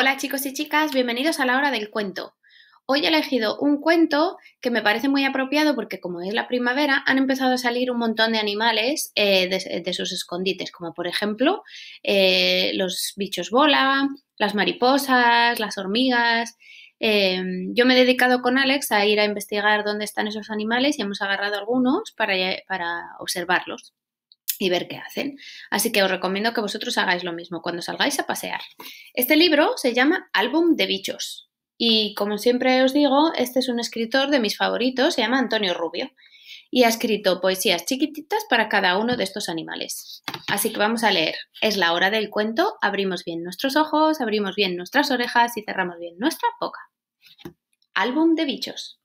Hola chicos y chicas, bienvenidos a la hora del cuento. Hoy he elegido un cuento que me parece muy apropiado porque como es la primavera han empezado a salir un montón de animales eh, de, sus escondites, como por ejemplo eh, los bichos bola, las mariposas, las hormigas. Em, yo me he dedicado con Alex a ir a investigar dónde están esos animales y hemos agarrado algunos para, para observarlos y ver qué hacen. Así que os recomiendo que vosotros hagáis lo mismo cuando salgáis a pasear. Este libro se llama Álbum de Bichos y como siempre os digo, este es un escritor de mis favoritos, se llama Antonio Rubio y ha escrito poesías chiquititas para cada uno de estos animales. Así que vamos a leer. Es la hora del cuento, abrimos bien nuestros ojos, abrimos bien nuestras orejas y cerramos bien nuestra boca. Álbum de Bichos.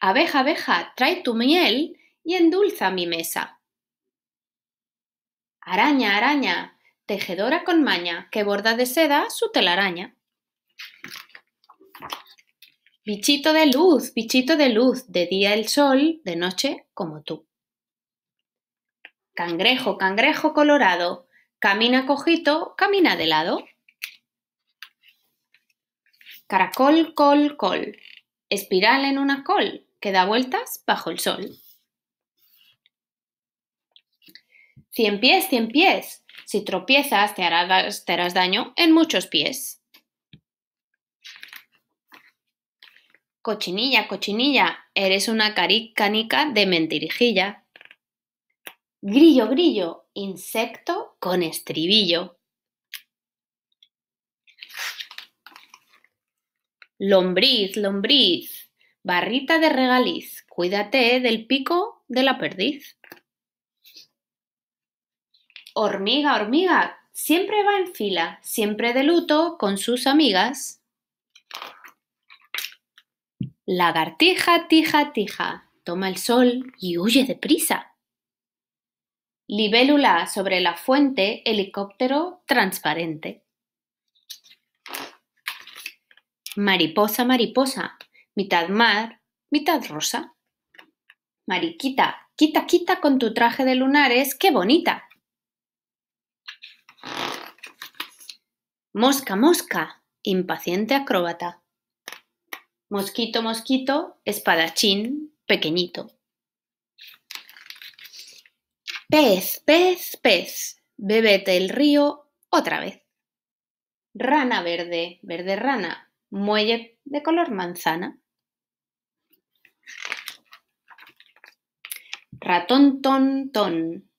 Abeja, abeja, trae tu miel y endulza mi mesa. Araña, araña, tejedora con maña, que borda de seda su telaraña. Bichito de luz, bichito de luz, de día el sol, de noche como tú. Cangrejo, cangrejo colorado, camina cojito, camina de lado. Caracol, col, col, espiral en una col, que da vueltas bajo el sol. Cien pies, cien pies. Si tropiezas, te harás, daño en muchos pies. Cochinilla, cochinilla, eres una caricánica de mentirijilla. Grillo, grillo, insecto con estribillo. Lombriz, lombriz, barrita de regaliz, cuídate del pico de la perdiz hormiga, hormiga, siempre va en fila, siempre de luto con sus amigas. Lagartija, tija, tija, toma el sol y huye deprisa. Libélula sobre la fuente, helicóptero transparente. Mariposa, mariposa, mitad mar, mitad rosa. Mariquita, quita, quita con tu traje de lunares, qué bonita. Mosca, mosca, impaciente acróbata. Mosquito, mosquito, espadachín, pequeñito. Pez, pez, pez, Bebete el río otra vez. Rana verde, verde rana, muelle de color manzana. Ratón ton ton,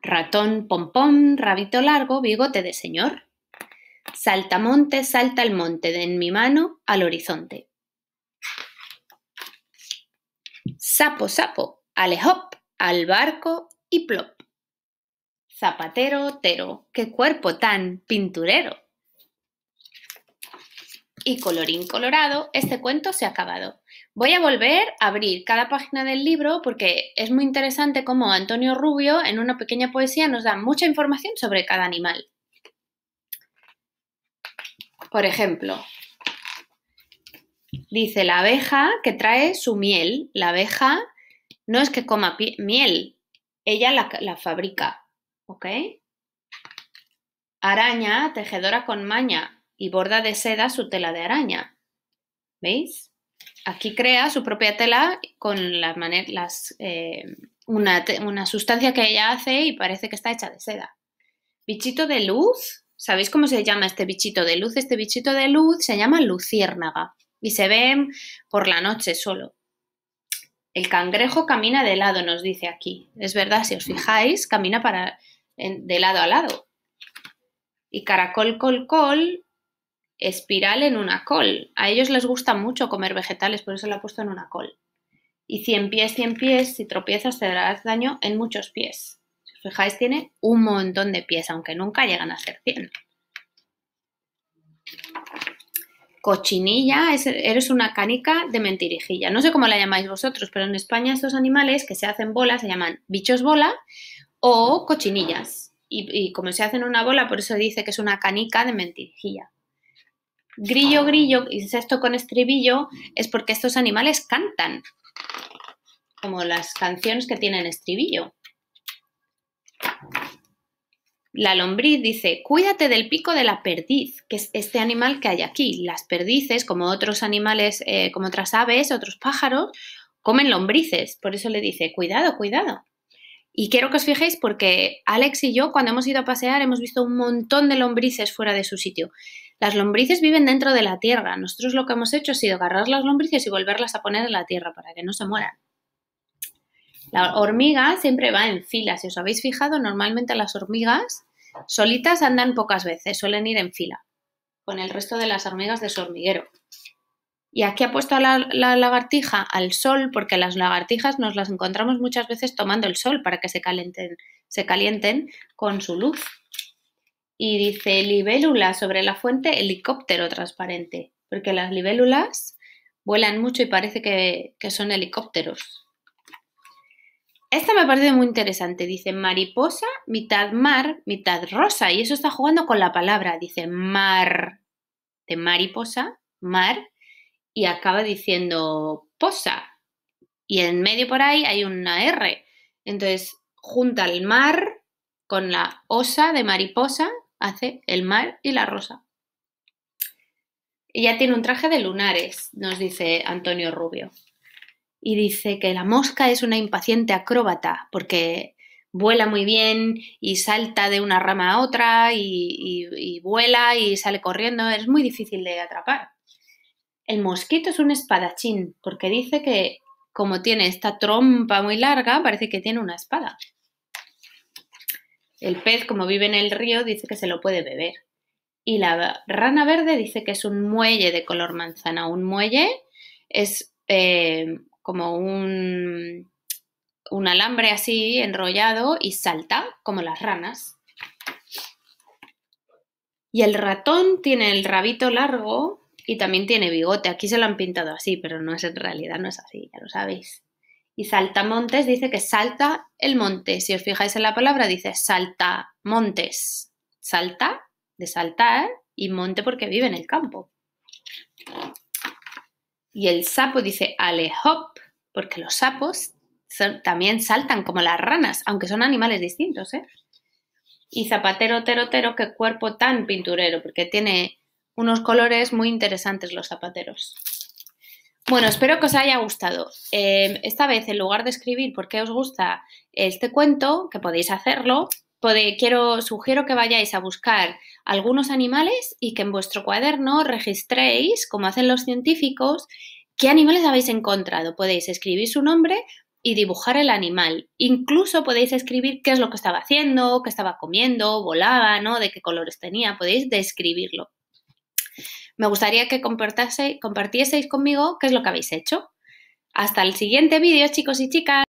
ratón pompón, rabito largo, bigote de señor monte, salta el monte, de en mi mano al horizonte. Sapo, sapo, alejop, al barco y plop. Zapatero, tero, qué cuerpo tan pinturero. Y colorín colorado, este cuento se ha acabado. Voy a volver a abrir cada página del libro porque es muy interesante cómo Antonio Rubio en una pequeña poesía nos da mucha información sobre cada animal. Por ejemplo, dice la abeja que trae su miel. La abeja no es que coma miel, ella la, fabrica, ¿ok? Araña, tejedora con maña y borda de seda su tela de araña. ¿Veis? aquí crea su propia tela con las, eh, una, una, sustancia que ella hace y parece que está hecha de seda. Bichito de luz ¿Sabéis cómo se llama este bichito de luz? Este bichito de luz se llama luciérnaga y se ve por la noche solo. El cangrejo camina de lado, nos dice aquí. Es verdad, si os fijáis, camina de lado a lado. Y caracol, col, col, espiral en una col. A ellos les gusta mucho comer vegetales, por eso lo ha puesto en una col. Y cien pies, cien pies, si tropiezas te darás daño en muchos pies fijáis, tiene un montón de pies, aunque nunca llegan a ser 100. Cochinilla, eres una canica de mentirijilla. No sé cómo la llamáis vosotros, pero en España estos animales que se hacen bola se llaman bichos bola o cochinillas. Y, como se hacen una bola, por eso dice que es una canica de mentirijilla. Grillo, ah. grillo, esto con estribillo, es porque estos animales cantan, como las canciones que tienen estribillo la lombriz dice, cuídate del pico de la perdiz, que es este animal que hay aquí. Las perdices, como otros animales, eh, como otras aves, otros pájaros, comen lombrices. Por eso le dice, cuidado, cuidado. Y quiero que os fijéis porque Alex y yo, cuando hemos ido a pasear, hemos visto un montón de lombrices fuera de su sitio. Las lombrices viven dentro de la tierra. Nosotros lo que hemos hecho ha sido agarrar las lombrices y volverlas a poner en la tierra para que no se mueran. La hormiga siempre va en fila. Si os habéis fijado, normalmente las hormigas solitas andan pocas veces, suelen ir en fila con el resto de las hormigas de su hormiguero. Y aquí ha puesto la, lagartija al sol, porque las lagartijas nos las encontramos muchas veces tomando el sol para que se calienten, se calienten con su luz. Y dice libélula sobre la fuente, helicóptero transparente, porque las libélulas vuelan mucho y parece que son helicópteros. Esta me parece muy interesante. Dice mariposa, mitad mar, mitad rosa. Y eso está jugando con la palabra. Dice mar de mariposa, mar. Y acaba diciendo posa. Y en medio por ahí hay una R. Entonces junta el mar con la osa de mariposa. Hace el mar y la rosa. Ella tiene un traje de lunares, nos dice Antonio Rubio y dice que la mosca es una impaciente acróbata porque vuela muy bien y salta de una rama a otra y, vuela y sale corriendo, es muy difícil de atrapar. El mosquito es un espadachín porque dice que como tiene esta trompa muy larga, parece que tiene una espada. El pez, como vive en el río, dice que se lo puede beber. Y la rana verde dice que es un muelle de color manzana. Un muelle es eh, como un, un alambre así enrollado y salta como las ranas. Y el ratón tiene el rabito largo y también tiene bigote. Aquí se lo han pintado así, pero no es en realidad, no es así, ya lo sabéis. Y saltamontes dice que salta el monte. Si os fijáis en la palabra, dice saltamontes. Salta, de saltar, y monte porque vive en el campo. Y el sapo dice ale hop, porque los sapos también saltan como las ranas, aunque son animales distintos, ¿eh? Y zapatero, tero, tero, qué cuerpo tan pinturero, porque tiene unos colores muy interesantes los zapateros. Bueno, espero que os haya gustado. Eh, esta vez, en lugar de escribir por qué os gusta este cuento, que podéis hacerlo, quiero, sugiero que vayáis a buscar algunos animales y que en vuestro cuaderno registréis, como hacen los científicos, qué animales habéis encontrado. Podéis escribir su nombre y dibujar el animal. Incluso podéis escribir qué es lo que estaba haciendo, qué estaba comiendo, volaba, ¿no? De qué colores tenía. Podéis describirlo. Me gustaría que compartieseis conmigo qué es lo que habéis hecho. Hasta el siguiente vídeo, chicos y chicas.